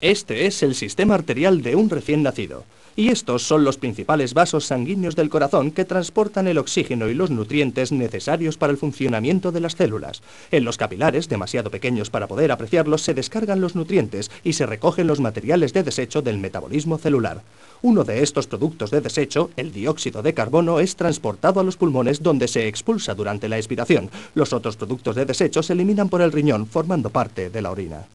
Este es el sistema arterial de un recién nacido, y estos son los principales vasos sanguíneos del corazón que transportan el oxígeno y los nutrientes necesarios para el funcionamiento de las células. En los capilares, demasiado pequeños para poder apreciarlos, se descargan los nutrientes y se recogen los materiales de desecho del metabolismo celular. Uno de estos productos de desecho, el dióxido de carbono, es transportado a los pulmones donde se expulsa durante la expiración. Los otros productos de desecho se eliminan por el riñón formando parte de la orina.